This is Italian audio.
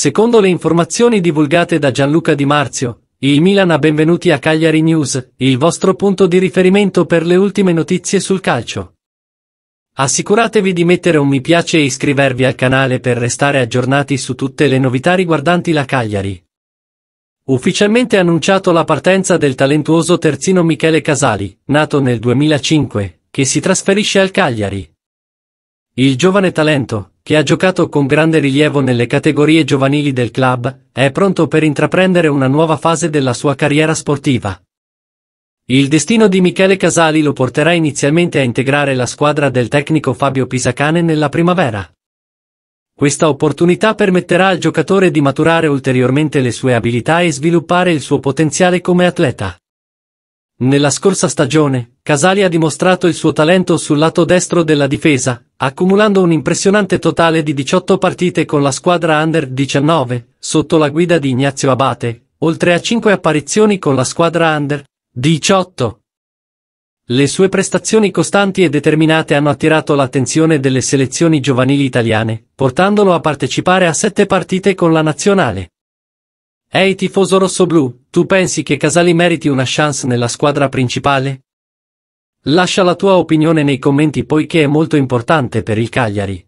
Secondo le informazioni divulgate da Gianluca Di Marzio, il Milan ha benvenuti a Cagliari News, il vostro punto di riferimento per le ultime notizie sul calcio. Assicuratevi di mettere un mi piace e iscrivervi al canale per restare aggiornati su tutte le novità riguardanti la Cagliari. Ufficialmente annunciato la partenza del talentuoso terzino Michele Casali, nato nel 2005, che si trasferisce al Cagliari. Il giovane talento, che ha giocato con grande rilievo nelle categorie giovanili del club, è pronto per intraprendere una nuova fase della sua carriera sportiva. Il destino di Michele Casali lo porterà inizialmente a integrare la squadra del tecnico Fabio Pisacane nella primavera. Questa opportunità permetterà al giocatore di maturare ulteriormente le sue abilità e sviluppare il suo potenziale come atleta. Nella scorsa stagione, Casali ha dimostrato il suo talento sul lato destro della difesa, accumulando un impressionante totale di 18 partite con la squadra under 19, sotto la guida di Ignazio Abate, oltre a 5 apparizioni con la squadra under 18. Le sue prestazioni costanti e determinate hanno attirato l'attenzione delle selezioni giovanili italiane, portandolo a partecipare a 7 partite con la nazionale. Ehi tifoso rossoblu, tu pensi che Casali meriti una chance nella squadra principale? Lascia la tua opinione nei commenti poiché è molto importante per il Cagliari.